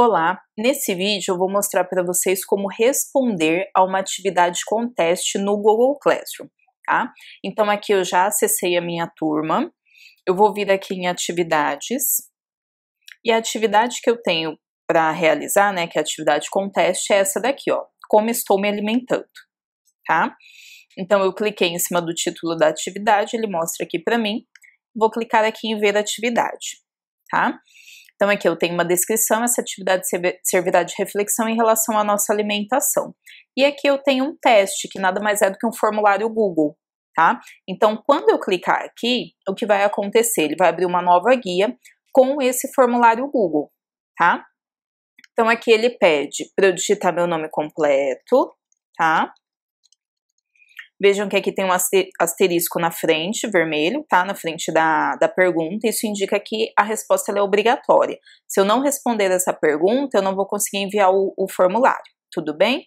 Olá! Nesse vídeo eu vou mostrar para vocês como responder a uma atividade com teste no Google Classroom, tá? Então aqui eu já acessei a minha turma, eu vou vir aqui em atividades, e a atividade que eu tenho para realizar, né, que é a atividade com teste, é essa daqui, ó, como estou me alimentando, tá? Então eu cliquei em cima do título da atividade, ele mostra aqui para mim, vou clicar aqui em ver atividade, tá? Então, aqui eu tenho uma descrição, essa atividade servirá de reflexão em relação à nossa alimentação. E aqui eu tenho um teste, que nada mais é do que um formulário Google, tá? Então, quando eu clicar aqui, o que vai acontecer? Ele vai abrir uma nova guia com esse formulário Google, tá? Então, aqui ele pede para eu digitar meu nome completo, tá? Vejam que aqui tem um asterisco na frente, vermelho, tá? Na frente da, da pergunta. Isso indica que a resposta é obrigatória. Se eu não responder essa pergunta, eu não vou conseguir enviar o, o formulário, tudo bem?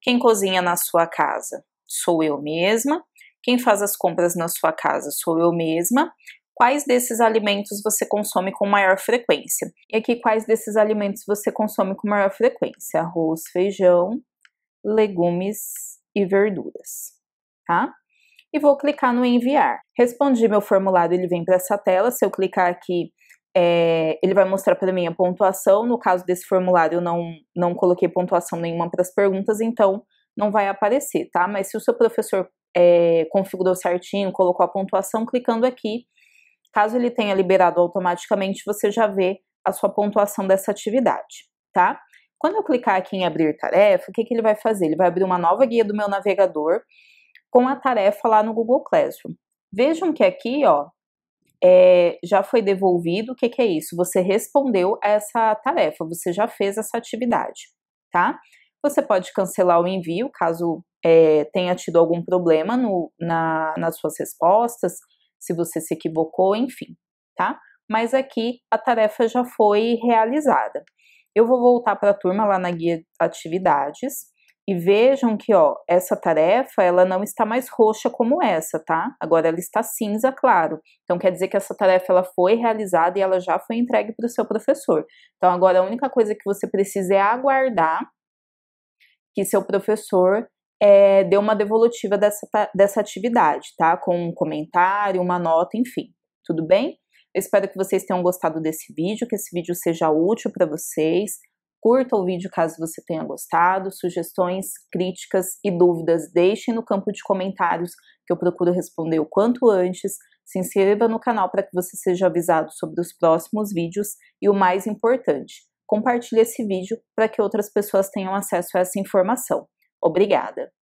Quem cozinha na sua casa? Sou eu mesma. Quem faz as compras na sua casa? Sou eu mesma quais desses alimentos você consome com maior frequência. E aqui, quais desses alimentos você consome com maior frequência? Arroz, feijão, legumes e verduras tá? E vou clicar no enviar. Respondi meu formulário, ele vem para essa tela. Se eu clicar aqui, é, ele vai mostrar para mim a pontuação. No caso desse formulário, eu não, não coloquei pontuação nenhuma para as perguntas, então não vai aparecer, tá? Mas se o seu professor é, configurou certinho, colocou a pontuação, clicando aqui, caso ele tenha liberado automaticamente, você já vê a sua pontuação dessa atividade, tá? Quando eu clicar aqui em abrir tarefa, o que, que ele vai fazer? Ele vai abrir uma nova guia do meu navegador com a tarefa lá no Google Classroom. Vejam que aqui, ó, é, já foi devolvido, o que, que é isso? Você respondeu a essa tarefa, você já fez essa atividade, tá? Você pode cancelar o envio caso é, tenha tido algum problema no, na, nas suas respostas, se você se equivocou, enfim, tá? Mas aqui a tarefa já foi realizada. Eu vou voltar para a turma lá na guia atividades e vejam que, ó, essa tarefa, ela não está mais roxa como essa, tá? Agora ela está cinza claro. Então quer dizer que essa tarefa ela foi realizada e ela já foi entregue para o seu professor. Então agora a única coisa que você precisa é aguardar que seu professor é, dê uma devolutiva dessa, dessa atividade, tá? Com um comentário, uma nota, enfim. Tudo bem? Eu espero que vocês tenham gostado desse vídeo, que esse vídeo seja útil para vocês. Curta o vídeo caso você tenha gostado. Sugestões, críticas e dúvidas deixem no campo de comentários que eu procuro responder o quanto antes. Se inscreva no canal para que você seja avisado sobre os próximos vídeos e o mais importante, compartilhe esse vídeo para que outras pessoas tenham acesso a essa informação. Obrigada!